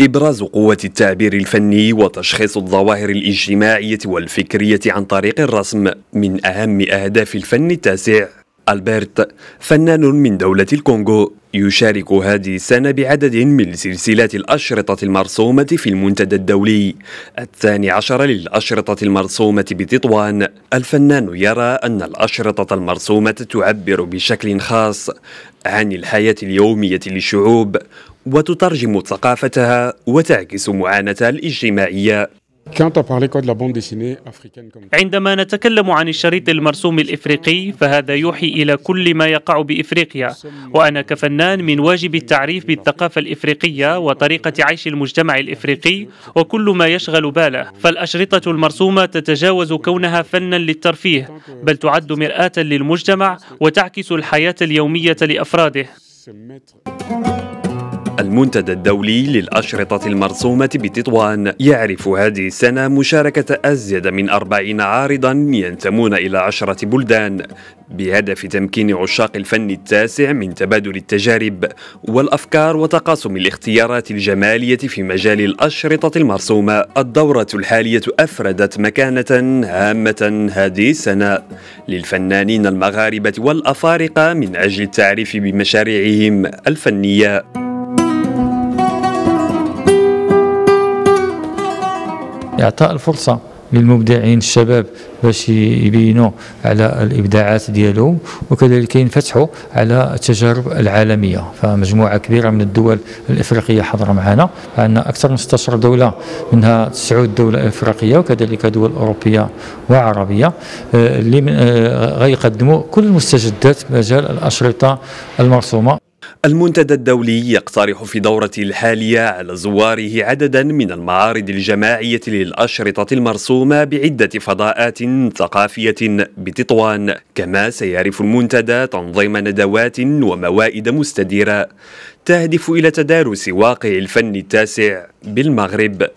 إبراز قوة التعبير الفني وتشخيص الظواهر الاجتماعية والفكرية عن طريق الرسم من أهم أهداف الفن التاسع ألبرت فنان من دولة الكونغو يشارك هذه السنة بعدد من سلسلات الأشرطة المرسومة في المنتدى الدولي الثاني عشر للأشرطة المرسومة بتطوان الفنان يرى أن الأشرطة المرسومة تعبر بشكل خاص عن الحياة اليومية للشعوب وتترجم ثقافتها وتعكس معاناتها الاجتماعية عندما نتكلم عن الشريط المرسوم الافريقي فهذا يوحي الى كل ما يقع بافريقيا وانا كفنان من واجب التعريف بالثقافه الافريقيه وطريقه عيش المجتمع الافريقي وكل ما يشغل باله فالاشرطه المرسومه تتجاوز كونها فنا للترفيه بل تعد مراه للمجتمع وتعكس الحياه اليوميه لافراده المنتدى الدولي للأشرطة المرسومة بتطوان يعرف هذه السنة مشاركة أزيد من أربعين عارضا ينتمون إلى عشرة بلدان بهدف تمكين عشاق الفن التاسع من تبادل التجارب والأفكار وتقاسم الاختيارات الجمالية في مجال الأشرطة المرسومة الدورة الحالية أفردت مكانة هامة هذه السنة للفنانين المغاربة والأفارقة من أجل التعريف بمشاريعهم الفنية إعطاء الفرصة للمبدعين الشباب باش يبينوا على الابداعات ديالهم وكذلك ينفتحوا على التجارب العالميه فمجموعه كبيره من الدول الافريقيه حاضره معنا عندنا اكثر من 16 دوله منها تسعود دوله افريقيه وكذلك دول اوروبيه وعربيه آه، اللي آه، غيقدموا كل المستجدات مجال الاشرطه المرسومه المنتدى الدولي يقترح في دورته الحالية على زواره عددا من المعارض الجماعية للأشرطة المرسومة بعدة فضاءات ثقافية بتطوان كما سيعرف المنتدى تنظيم ندوات وموائد مستديرة تهدف إلى تدارس واقع الفن التاسع بالمغرب